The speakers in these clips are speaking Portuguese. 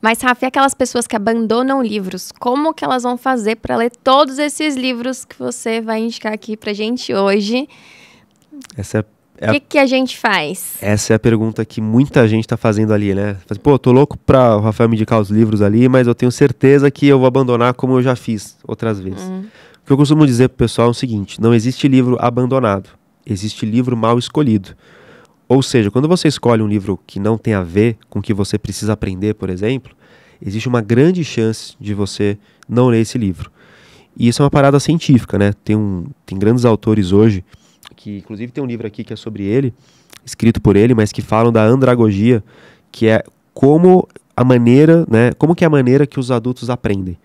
Mas, Rafa, e aquelas pessoas que abandonam livros, como que elas vão fazer para ler todos esses livros que você vai indicar aqui para gente hoje? Essa é o que, que, a gente faz? Essa é a pergunta que muita gente está fazendo ali, né? Pô, tô louco para o Rafael me indicar os livros ali, mas eu tenho certeza que eu vou abandonar como eu já fiz outras vezes. Hum. O que eu costumo dizer para o pessoal é o seguinte: não existe livro abandonado, existe livro mal escolhido. Ou seja, quando você escolhe um livro que não tem a ver com o que você precisa aprender, por exemplo, existe uma grande chance de você não ler esse livro. E isso é uma parada científica, né? Tem, um, tem grandes autores hoje, que inclusive tem um livro aqui que é sobre ele, escrito por ele, mas que falam da andragogia, que é como a maneira, né? Como que é a maneira que os adultos aprendem.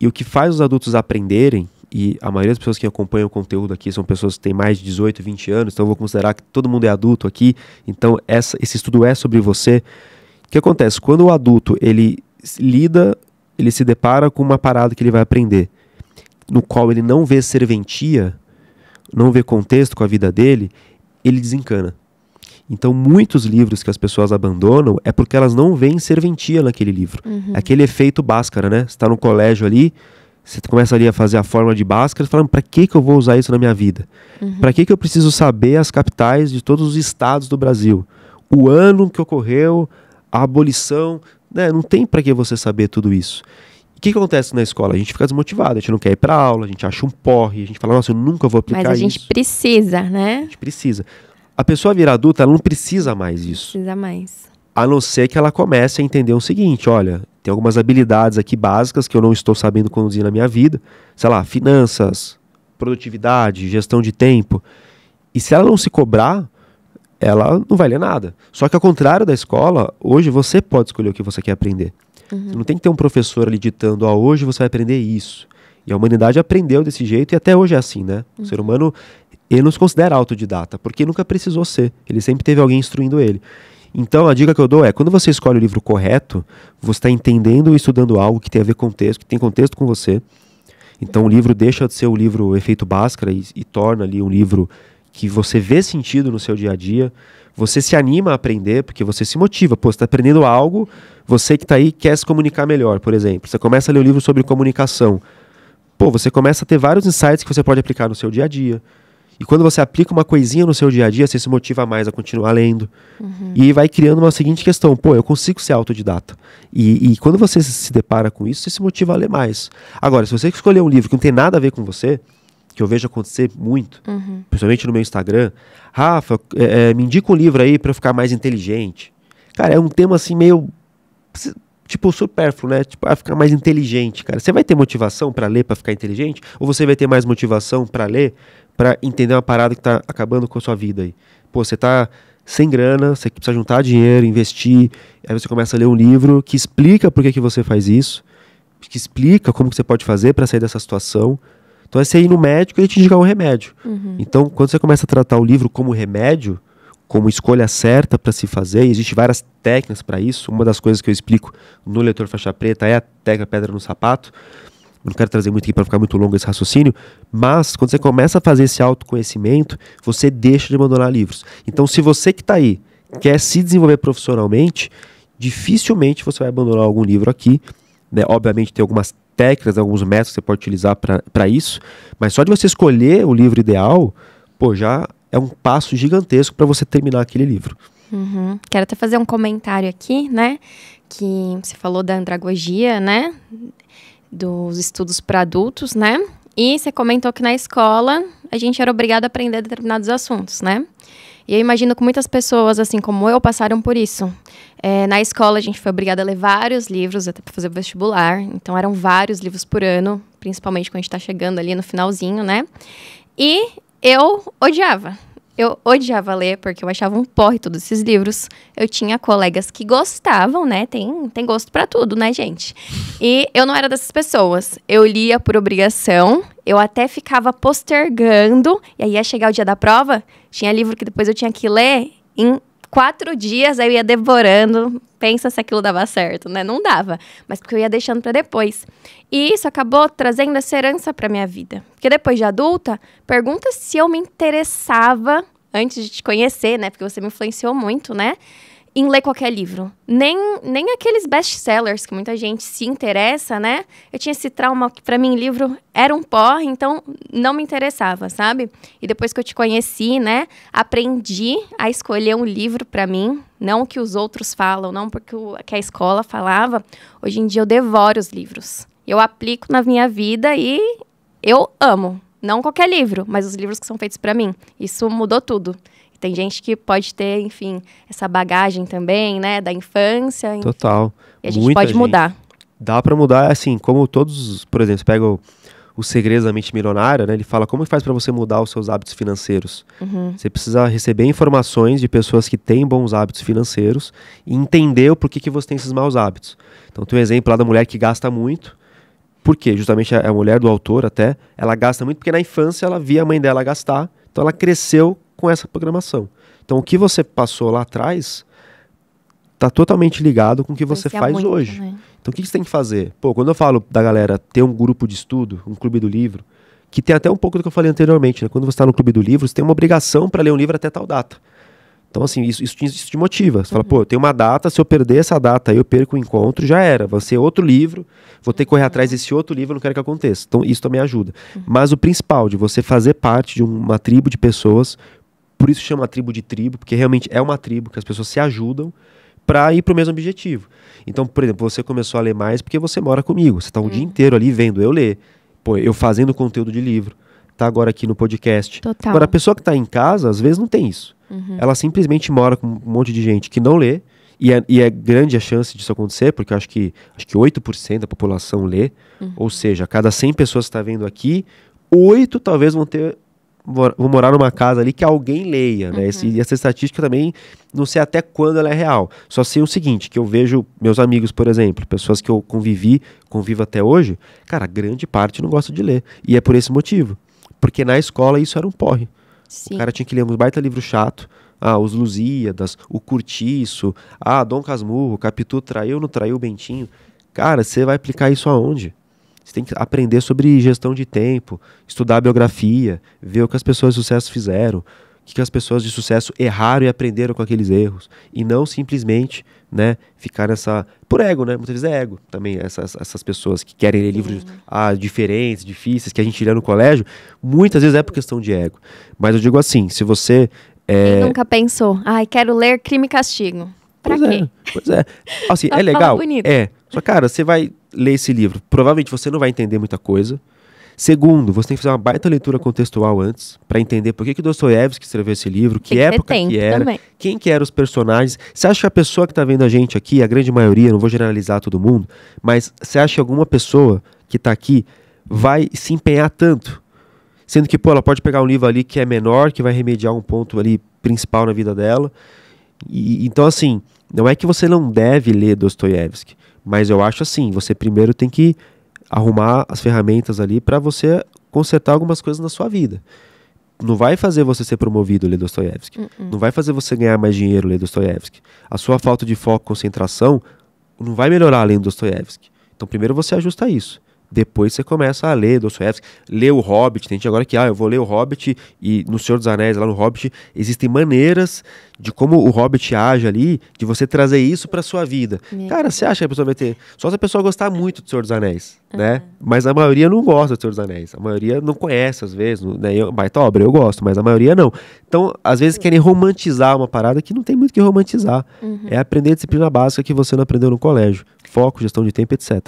E o que faz os adultos aprenderem e a maioria das pessoas que acompanham o conteúdo aqui são pessoas que têm mais de 18, 20 anos, então eu vou considerar que todo mundo é adulto aqui, então essa, esse estudo é sobre você. O que acontece? Quando o adulto ele lida, ele se depara com uma parada que ele vai aprender, no qual ele não vê serventia, não vê contexto com a vida dele, ele desencana. Então, muitos livros que as pessoas abandonam é porque elas não veem serventia naquele livro. Uhum. Aquele efeito báscara, né? Você está no colégio ali, você começa ali a fazer a fórmula de Bhaskara, falando para que que eu vou usar isso na minha vida? Uhum. Para que que eu preciso saber as capitais de todos os estados do Brasil? O ano que ocorreu a abolição, né? Não tem para que você saber tudo isso. O que, que acontece na escola? A gente fica desmotivado, a gente não quer ir para aula, a gente acha um porre, a gente fala, nossa, eu nunca vou aplicar isso. Mas a gente isso. precisa, né? A gente precisa. A pessoa virar adulta, ela não precisa mais disso. Precisa mais. A não ser que ela comece a entender o seguinte: olha, tem algumas habilidades aqui básicas que eu não estou sabendo conduzir na minha vida, sei lá, finanças, produtividade, gestão de tempo. E se ela não se cobrar, ela não vai ler nada. Só que ao contrário da escola, hoje você pode escolher o que você quer aprender. Uhum. Você não tem que ter um professor ali ditando, ah, hoje você vai aprender isso. E a humanidade aprendeu desse jeito e até hoje é assim, né? Uhum. O ser uhum. humano, ele não se considera autodidata, porque nunca precisou ser. Ele sempre teve alguém instruindo ele. Então, a dica que eu dou é: quando você escolhe o livro correto, você está entendendo e estudando algo que tem a ver com o texto, que tem contexto com você. Então, o livro deixa de ser o livro efeito Bhaskara e, e torna ali um livro que você vê sentido no seu dia a dia. Você se anima a aprender, porque você se motiva. Pô, você está aprendendo algo, você que está aí quer se comunicar melhor, por exemplo. Você começa a ler um livro sobre comunicação. Pô, você começa a ter vários insights que você pode aplicar no seu dia a dia e quando você aplica uma coisinha no seu dia a dia, você se motiva mais a continuar lendo. Uhum. E vai criando uma seguinte questão: pô, eu consigo ser autodidata. E, e, quando você se depara com isso, você se motiva a ler mais. Agora, se você escolher um livro que não tem nada a ver com você, que eu vejo acontecer muito, uhum. principalmente no meu Instagram, Rafa, é, é, me indica um livro aí para eu ficar mais inteligente. Cara, é um tema assim meio tipo, supérfluo, né? Tipo, a ah, ficar mais inteligente, cara. Você vai ter motivação para ler, para ficar inteligente? Ou você vai ter mais motivação para ler, para entender uma parada que tá acabando com a sua vida aí. Pô, você tá sem grana, você precisa juntar dinheiro, investir, aí você começa a ler um livro que explica por que, que você faz isso, que explica como que você pode fazer para sair dessa situação. Então é você ir no médico e ele te indicar um remédio. Uhum. Então, quando você começa a tratar o livro como remédio, como escolha certa para se fazer, e existem várias técnicas para isso. Uma das coisas que eu explico no leitor faixa preta é a técnica pedra no sapato não quero trazer muito aqui para ficar muito longo esse raciocínio, mas quando você começa a fazer esse autoconhecimento, você deixa de abandonar livros. Então, se você que está aí quer se desenvolver profissionalmente, dificilmente você vai abandonar algum livro aqui. Né? Obviamente, tem algumas técnicas, alguns métodos que você pode utilizar para isso, mas só de você escolher o livro ideal, pô, já é um passo gigantesco para você terminar aquele livro. Uhum. Quero até fazer um comentário aqui, né? Que você falou da andragogia, né? dos estudos para adultos, né? E você comentou que na escola a gente era obrigado a aprender determinados assuntos, né? E eu imagino que muitas pessoas, assim como eu, passaram por isso. É, na escola, a gente foi obrigado a ler vários livros, até para fazer o vestibular. Então, eram vários livros por ano, principalmente quando a gente está chegando ali no finalzinho, né? E eu odiava. Eu odiava ler, porque eu achava um porre todos esses livros. Eu tinha colegas que gostavam, né? Tem, tem gosto para tudo, né, gente? E eu não era dessas pessoas. Eu lia por obrigação, eu até ficava postergando, e aí ia chegar o dia da prova, tinha livro que depois eu tinha que ler em quatro dias eu ia devorando. Pensa se aquilo dava certo, né? Não dava, mas porque eu ia deixando para depois. E isso acabou trazendo essa herança para minha vida. Porque depois de adulta, pergunta se eu me interessava antes de te conhecer, né? Porque você me influenciou muito, né? em ler qualquer livro. Nem, nem aqueles best-sellers que muita gente se interessa, né? Eu tinha esse trauma que para mim livro era um porre, então não me interessava, sabe? E depois que eu te conheci, né, aprendi a escolher um livro para mim, não o que os outros falam, não porque o, que a escola falava. Hoje em dia eu devoro os livros. Eu aplico na minha vida e eu amo. Não qualquer livro, mas os livros que são feitos para mim. Isso mudou tudo. Tem gente que pode ter, enfim, essa bagagem também, né, da infância. Total. E a gente Muita pode gente. mudar. Dá para mudar, assim, como todos, por exemplo, pega o, o Segredo da Mente Milionária, né? Ele fala como faz para você mudar os seus hábitos financeiros. Uhum. Você precisa receber informações de pessoas que têm bons hábitos financeiros e entender o porquê que você tem esses maus hábitos. Então, tem um exemplo lá da mulher que gasta muito, porque justamente a, é, é a mulher do autor até, ela gasta muito porque na infância ela via a mãe dela gastar, então ela cresceu com essa programação. Então, o que você passou lá atrás está totalmente ligado com o que você faz muito, hoje. Né? Então, o que, que você tem que fazer? Pô, quando eu falo da galera ter um grupo de estudo, um clube do livro, que tem até um pouco do que eu falei anteriormente, né? Quando você está no clube do livro, você tem uma obrigação para ler um livro até tal data. Então, assim, isso, isso, te, isso te motiva. Você uhum. fala, pô, tem uma data, se eu perder essa data aí, eu perco o encontro, já era. Vai ser outro livro, vou ter que correr atrás uhum. desse outro livro, não quero que aconteça. Então, isso também ajuda. Uhum. Mas o principal, de você fazer parte de uma tribo de pessoas por isso chama a tribo de tribo, porque realmente é uma tribo que as pessoas se ajudam para ir para o mesmo objetivo. Então, por exemplo, você começou a ler mais porque você mora comigo. Você está o um dia uhum. inteiro ali vendo eu ler. Pô, eu fazendo conteúdo de livro. está agora aqui no podcast. Total. Agora, a pessoa que está em casa, às vezes, não tem isso. Uhum. Ela simplesmente mora com um monte de gente que não lê. E é, e é, grande a chance disso acontecer, porque eu acho que, acho que 8% da população lê. Uhum. Ou seja, a cada 100 pessoas que está vendo aqui, 8 talvez vão ter vou morar numa casa ali que alguém leia, né? Uhum. Esse, e essa estatística também, não sei até quando ela é real. Só sei o seguinte, que eu vejo meus amigos, por exemplo, pessoas que eu convivi, convivo até hoje, cara, grande parte não gosta de ler. E é por esse motivo. Porque na escola isso era um porre. Sim. O cara tinha que ler um baita livro chato, ah, os Lusíadas, o Curtiço, ah, Dom Casmurro, Capitu traiu, não traiu o Bentinho. Cara, você vai aplicar isso aonde? Você tem que aprender sobre gestão de tempo, estudar a biografia, ver o que as pessoas de sucesso fizeram, o que as pessoas de sucesso erraram e aprenderam com aqueles erros. E não simplesmente, né, ficar nessa. Por ego, né? Muitas vezes é ego também, essas, essas pessoas que querem ler livros uhum. ah, diferentes, difíceis, que a gente lê no colégio, muitas vezes é por questão de ego. Mas eu digo assim, se você. É... Quem eh, nunca pensou, ai, quero ler crime e castigo. Pra pois é, quê? É, pois é. Assim, é legal? Bonito. É. Só, cara, você vai ler esse livro. Provavelmente você não vai entender muita coisa. Segundo, você tem que fazer uma baita leitura contextual antes, para entender por que, que Dostoiévski escreveu esse livro, que, que época que era, também. quem que eram os personagens. Você acha que a pessoa que está vendo a gente aqui, a grande maioria, não vou generalizar todo mundo, mas você acha que alguma pessoa que está aqui vai se empenhar tanto? Sendo que, pô, ela pode pegar um livro ali que é menor, que vai remediar um ponto ali principal na vida dela. E, então, assim, não é que você não deve ler Dostoiévski, mas eu acho assim, você primeiro tem que arrumar as ferramentas ali para você consertar algumas coisas na sua vida. Não vai fazer você ser promovido ler Dostoiévski. Uh -uh. Não vai fazer você ganhar mais dinheiro ler Dostoiévski. A sua falta de foco, concentração, não vai melhorar além do Dostoiévski. Então, primeiro você ajusta isso. Depois você começa a ler Dostoiévski, ler o Hobbit. Tem gente agora que, ah, eu vou ler o Hobbit e no Senhor dos Anéis, lá no Hobbit, existem maneiras de como o Hobbit age ali, de você trazer isso pra sua vida. Meu Cara, você acha que a pessoa vai ter. Só se a pessoa gostar muito do Senhor dos Anéis, uhum. né? Mas a maioria não gosta do Senhor dos Anéis. A maioria não conhece, às vezes. Né? Eu, baita obra, eu gosto, mas a maioria não. Então, às vezes querem romantizar uma parada que não tem muito que romantizar. Uhum. É aprender a disciplina básica que você não aprendeu no colégio. Foco, gestão de tempo, etc.